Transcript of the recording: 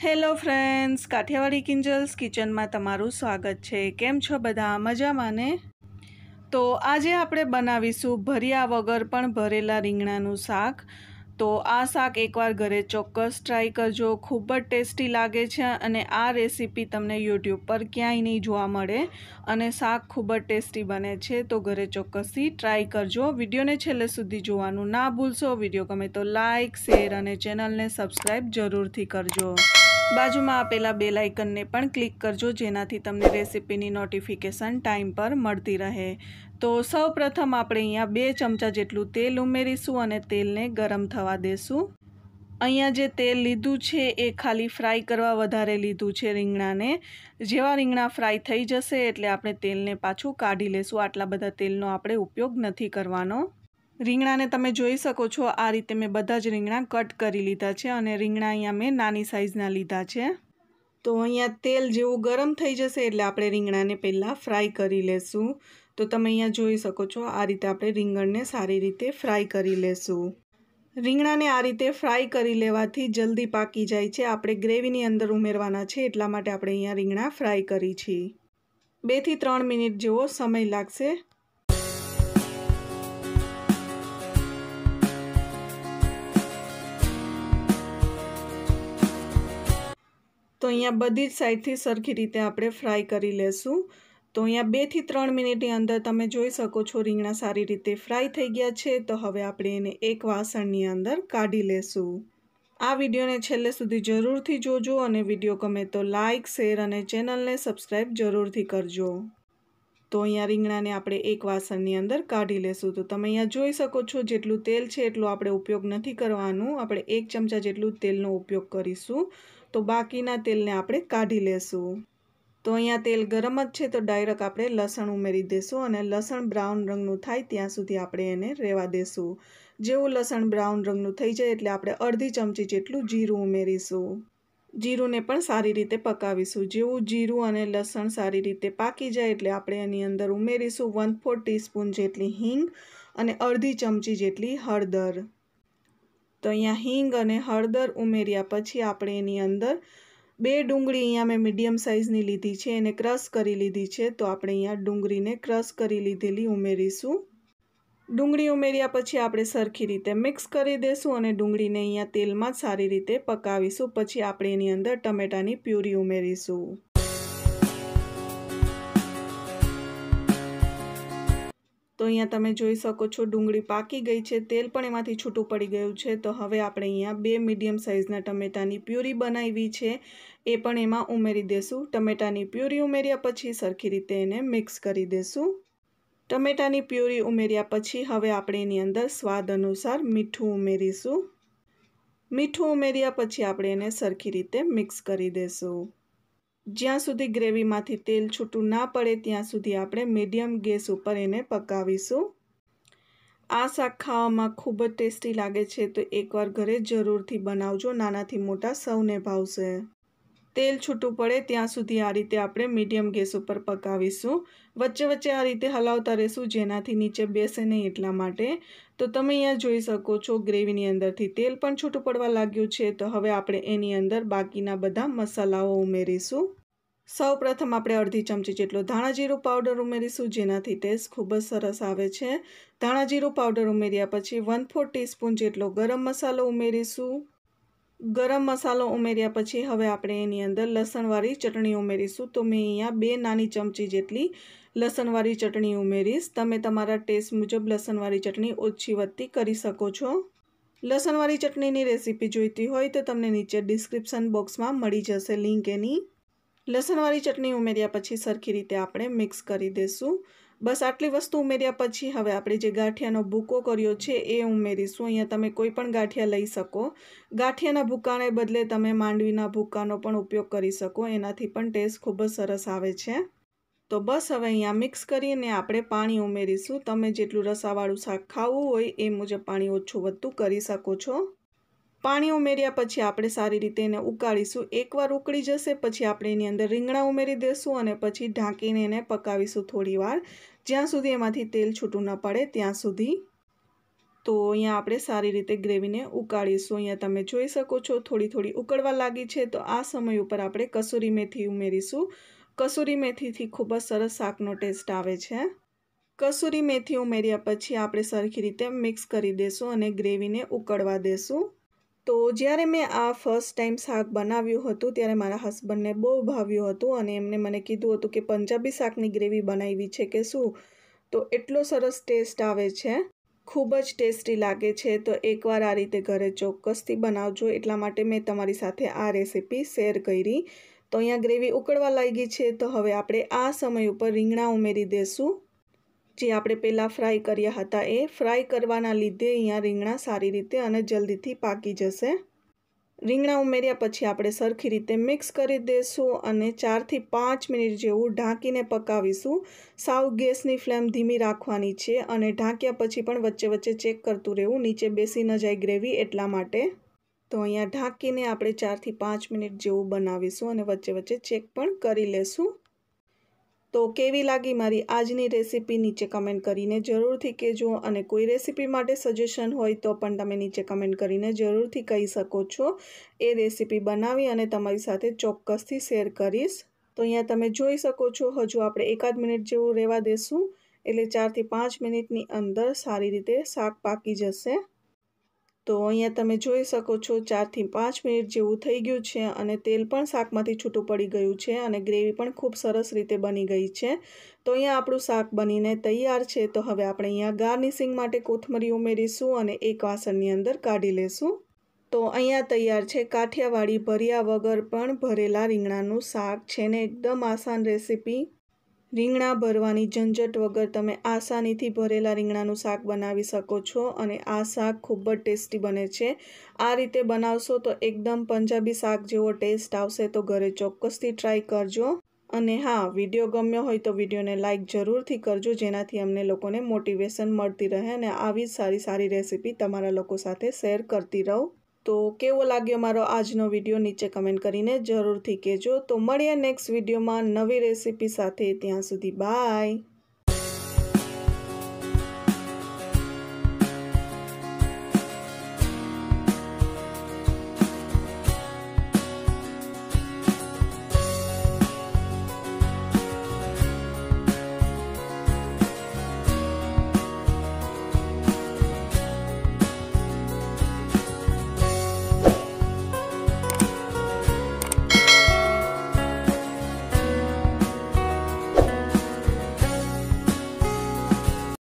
hello friends Kathiawadi કિંજલ્સ કિચનમાં તમારું સ્વાગત છે કેમ છો બધા મજામાં ને તો આજે આપણે બનાવીશું ભર્યા વગર પણ ભરેલા રીંગણાનું શાક તો આ શાક એકવાર ઘરે ચોક્કસ ટ્રાય કરજો ખૂબ જ ટેસ્ટી લાગે છે અને આ રેસીપી તમને યુટ્યુબ પર ક્યાંય નહીં જોવા મળે અને શાક ખૂબ જ ટેસ્ટી બને છે તો ઘરે ચોક્કસથી ટ્રાય કરજો વિડીયોને છેલ્લે સુધી જોવાનું ના ભૂલશો વિડીયો ગમે તો લાઇક શેર અને ચેનલને સબસ્ક્રાઈબ જરૂરથી કરજો બાજુમાં આપેલા બેલ આઇકનને પણ ક્લિક કરજો જેનાથી તમને રેસીપીની નોટિફિકેશન ટાઈમ પર મળતી રહે તો સૌ પ્રથમ આપણે અહીંયા બે ચમચા જેટલું તેલ ઉમેરીશું અને તેલને ગરમ થવા દેશું અહીંયા જે તેલ લીધું છે એ ખાલી ફ્રાય કરવા વધારે લીધું છે રીંગણાને જેવા રીંગણા ફ્રાય થઈ જશે એટલે આપણે તેલને પાછું કાઢી લેશું આટલા બધા તેલનો આપણે ઉપયોગ નથી કરવાનો રીંગણાને તમે જોઈ શકો છો આ રીતે મેં બધા જ રીંગણા કટ કરી લીધા છે અને રીંગણા અહીંયા મેં નાની સાઇઝના લીધા છે તો અહીંયા તેલ જેવું ગરમ થઈ જશે એટલે આપણે રીંગણાને પહેલાં ફ્રાય કરી લેશું તો તમે અહીંયા જોઈ શકો છો આ રીતે આપણે રીંગણને સારી રીતે ફ્રાય કરી લેશું રીંગણાને આ રીતે ફ્રાય કરી લેવાથી જલ્દી પાકી જાય છે આપણે ગ્રેવીની અંદર ઉમેરવાના છે એટલા માટે આપણે અહીંયા રીંગણા ફ્રાય કરી છીએ બેથી ત્રણ મિનિટ જેવો સમય લાગશે તો અહીંયા બધી જ સાઈડથી સરખી રીતે આપણે ફ્રાય કરી લેશું તો અહીંયા બેથી ત્રણ મિનિટની અંદર તમે જોઈ શકો છો રીંગણા સારી રીતે ફ્રાય થઈ ગયા છે તો હવે આપણે એને એક વાસણની અંદર કાઢી લેશું આ વિડીયોને છેલ્લે સુધી જરૂરથી જોજો અને વિડીયો ગમે તો લાઇક શેર અને ચેનલને સબસ્ક્રાઈબ જરૂરથી કરજો તો અહીંયા રીંગણાને આપણે એક વાસણની અંદર કાઢી લેશું તો તમે અહીંયા જોઈ શકો છો જેટલું તેલ છે એટલું આપણે ઉપયોગ નથી કરવાનું આપણે એક ચમચા જેટલું તેલનો ઉપયોગ કરીશું તો બાકીના તેલને આપણે કાઢી લેશું તો અહીંયા તેલ ગરમ જ છે તો ડાયરેક્ટ આપણે લસણ ઉમેરી દેશું અને લસણ બ્રાઉન રંગનું થાય ત્યાં સુધી આપણે એને રહેવા દેશું જેવું લસણ બ્રાઉન રંગનું થઈ જાય એટલે આપણે અડધી ચમચી જેટલું જીરું ઉમેરીશું જીરુંને પણ સારી રીતે પકાવીશું જેવું જીરું અને લસણ સારી રીતે પાકી જાય એટલે આપણે એની અંદર ઉમેરીશું વન ફોર ટીસ્પૂન જેટલી હિંગ અને અડધી ચમચી જેટલી હળદર તો અહીંયા હિંગ અને હળદર ઉમેર્યા પછી આપણે એની અંદર બે ડુંગળી અહીંયા મેં મીડિયમ સાઇઝની લીધી છે એને ક્રશ કરી લીધી છે તો આપણે અહીંયા ડુંગળીને ક્રશ કરી લીધેલી ઉમેરીશું ડુંગળી ઉમેર્યા પછી આપણે સરખી રીતે મિક્સ કરી દઈશું અને ડુંગળીને અહીંયા તેલમાં સારી રીતે પકાવીશું પછી આપણે એની અંદર ટમેટાની પ્યુરી ઉમેરીશું તો અહીંયા તમે જોઈ શકો છો ડુંગળી પાકી ગઈ છે તેલ પણ એમાંથી છૂટું પડી ગયું છે તો હવે આપણે અહીંયા બે મીડિયમ સાઇઝના ટમેટાની પ્યુરી બનાવી છે એ પણ એમાં ઉમેરી દેશું ટમેટાની પ્યુરી ઉમેર્યા પછી સરખી રીતે એને મિક્સ કરી દેશું ટમેટાની પ્યુરી ઉમેર્યા પછી હવે આપણે એની અંદર સ્વાદ અનુસાર મીઠું ઉમેરીશું મીઠું ઉમેર્યા પછી આપણે એને સરખી રીતે મિક્સ કરી દેશું જ્યાં સુધી ગ્રેવીમાંથી તેલ છૂટું ના પડે ત્યાં સુધી આપણે મીડિયમ ગેસ ઉપર એને પકાવીશું આ શાક ખાવામાં ખૂબ જ ટેસ્ટી લાગે છે તો એકવાર ઘરે જરૂરથી બનાવજો નાનાથી મોટા સૌને ભાવશે તેલ છૂટું પડે ત્યાં સુધી આ રીતે આપણે મીડિયમ ગેસ ઉપર પકાવીશું વચ્ચે વચ્ચે આ રીતે હલાવતા રહેશું જેનાથી નીચે બેસે નહીં એટલા માટે તો તમે અહીંયા જોઈ શકો છો ગ્રેવીની અંદરથી તેલ પણ છૂટું પડવા લાગ્યું છે તો હવે આપણે એની અંદર બાકીના બધા મસાલાઓ ઉમેરીશું સૌ પ્રથમ આપણે અડધી ચમચી જેટલો ધાણા જીરું પાવડર ઉમેરીશું જેનાથી ટેસ્ટ ખૂબ જ સરસ આવે છે ધાણા પાવડર ઉમેર્યા પછી વન ફોર ટીસ્પૂન જેટલો ગરમ મસાલો ઉમેરીશું ગરમ મસાલો ઉમેર્યા પછી હવે આપણે એની અંદર લસણવાળી ચટણી ઉમેરીશું તો મેં અહીંયા બે નાની ચમચી જેટલી લસણવાળી ચટણી ઉમેરીશ તમે તમારા ટેસ્ટ મુજબ લસણવાળી ચટણી ઓછી વધતી કરી શકો છો લસણવાળી ચટણીની રેસીપી જોઈતી હોય તો તમને નીચે ડિસ્ક્રિપ્શન બોક્સમાં મળી જશે લિંક એની લસણવાળી ચટણી ઉમેર્યા પછી સરખી રીતે આપણે મિક્સ કરી દઈશું બસ આટલી વસ્તુ ઉમેર્યા પછી હવે આપણે જે ગાંઠિયાનો ભૂકો કર્યો છે એ ઉમેરીશું અહીંયા તમે કોઈ પણ ગાંઠિયા લઈ શકો ગાંઠિયાના ભૂકાને બદલે તમે માંડવીના ભૂકાનો પણ ઉપયોગ કરી શકો એનાથી પણ ટેસ્ટ ખૂબ જ સરસ આવે છે તો બસ હવે અહીંયા મિક્સ કરીને આપણે પાણી ઉમેરીશું તમે જેટલું રસાવાળું શાક ખાવું હોય એ મુજબ પાણી ઓછું વધતું કરી શકો છો પાણી ઉમેર્યા પછી આપણે સારી રીતે એને ઉકાળીશું એકવાર ઉકળી જશે પછી આપણે એની અંદર રીંગણા ઉમેરી દઈશું અને પછી ઢાંકીને એને પકાવીશું થોડીવાર જ્યાં સુધી એમાંથી તેલ છૂટું ન પડે ત્યાં સુધી તો અહીંયા આપણે સારી રીતે ગ્રેવીને ઉકાળીશું અહીંયા તમે જોઈ શકો છો થોડી થોડી ઉકળવા લાગી છે તો આ સમય ઉપર આપણે કસૂરી મેથી ઉમેરીશું કસૂરી મેથીથી ખૂબ જ સરસ શાકનો ટેસ્ટ આવે છે કસૂરી મેથી ઉમેર્યા પછી આપણે સરખી રીતે મિક્સ કરી દઈશું અને ગ્રેવીને ઉકળવા દેશું તો જ્યારે મેં આ ફર્સ્ટ ટાઈમ શાક બનાવ્યું હતું ત્યારે મારા હસબન્ડને બહુ ભાવ્યું હતું અને એમને મને કીધું હતું કે પંજાબી શાકની ગ્રેવી બનાવી છે કે શું તો એટલો સરસ ટેસ્ટ આવે છે ખૂબ જ ટેસ્ટી લાગે છે તો એકવાર આ રીતે ઘરે ચોક્કસથી બનાવજો એટલા માટે મેં તમારી સાથે આ રેસીપી શેર કરી તો અહીંયા ગ્રેવી ઉકળવા લાગી છે તો હવે આપણે આ સમય ઉપર રીંગણા ઉમેરી દઈશું જે આપણે પહેલાં ફ્રાય કર્યા હતા એ ફ્રાય કરવાના લીધે અહીંયા રીંગણા સારી રીતે અને જલ્દીથી પાકી જશે રીંગણા ઉમેર્યા પછી આપણે સરખી રીતે મિક્સ કરી દઈશું અને ચારથી પાંચ મિનિટ જેવું ઢાંકીને પકાવીશું સાવ ગેસની ફ્લેમ ધીમી રાખવાની છે અને ઢાંક્યા પછી પણ વચ્ચે વચ્ચે ચેક કરતું રહેવું નીચે બેસી ન જાય ગ્રેવી એટલા માટે તો અહીંયા ઢાંકીને આપણે ચારથી પાંચ મિનિટ જેવું બનાવીશું અને વચ્ચે વચ્ચે ચેક પણ કરી લેશું તો કેવી લાગી મારી આજની રેસીપી નીચે કમેન્ટ કરીને જરૂરથી કહેજો અને કોઈ રેસીપી માટે સજેશન હોય તો પણ તમે નીચે કમેન્ટ કરીને જરૂરથી કહી શકો છો એ રેસીપી બનાવી અને તમારી સાથે ચોક્કસથી શેર કરીશ તો અહીંયા તમે જોઈ શકો છો હજુ આપણે એકાદ મિનિટ જેવું રહેવા દેશું એટલે ચારથી પાંચ મિનિટની અંદર સારી રીતે શાક પાકી જશે તો અહીંયા તમે જોઈ શકો છો ચારથી પાંચ મિનિટ જેવું થઈ ગયું છે અને તેલ પણ શાકમાંથી છૂટું પડી ગયું છે અને ગ્રેવી પણ ખૂબ સરસ રીતે બની ગઈ છે તો અહીંયા આપણું શાક બનીને તૈયાર છે તો હવે આપણે અહીંયા ગાર્નિશિંગ માટે કોથમરી ઉમેરીશું અને એક વાસણની અંદર કાઢી લેશું તો અહીંયા તૈયાર છે કાઠિયાવાડી ભર્યા વગર પણ ભરેલા રીંગણાનું શાક છે ને એકદમ આસાન રેસીપી રીંગણા ભરવાની ઝંઝટ વગર તમે આસાનીથી ભરેલા રીંગણાનું શાક બનાવી શકો છો અને આ શાક ખૂબ જ ટેસ્ટી બને છે આ રીતે બનાવશો તો એકદમ પંજાબી શાક જેવો ટેસ્ટ આવશે તો ઘરે ચોક્કસથી ટ્રાય કરજો અને હા વિડીયો ગમ્યો હોય તો વિડીયોને લાઇક જરૂરથી કરજો જેનાથી અમને લોકોને મોટિવેશન મળતી રહે અને આવી સારી સારી રેસીપી તમારા લોકો સાથે શેર કરતી રહો તો કેવો લાગ્યો મારો આજનો વિડીયો નીચે કમેન્ટ કરીને જરૂરથી કહેજો તો મળીએ નેક્સ્ટ વિડીયોમાં નવી રેસીપી સાથે ત્યાં સુધી બાય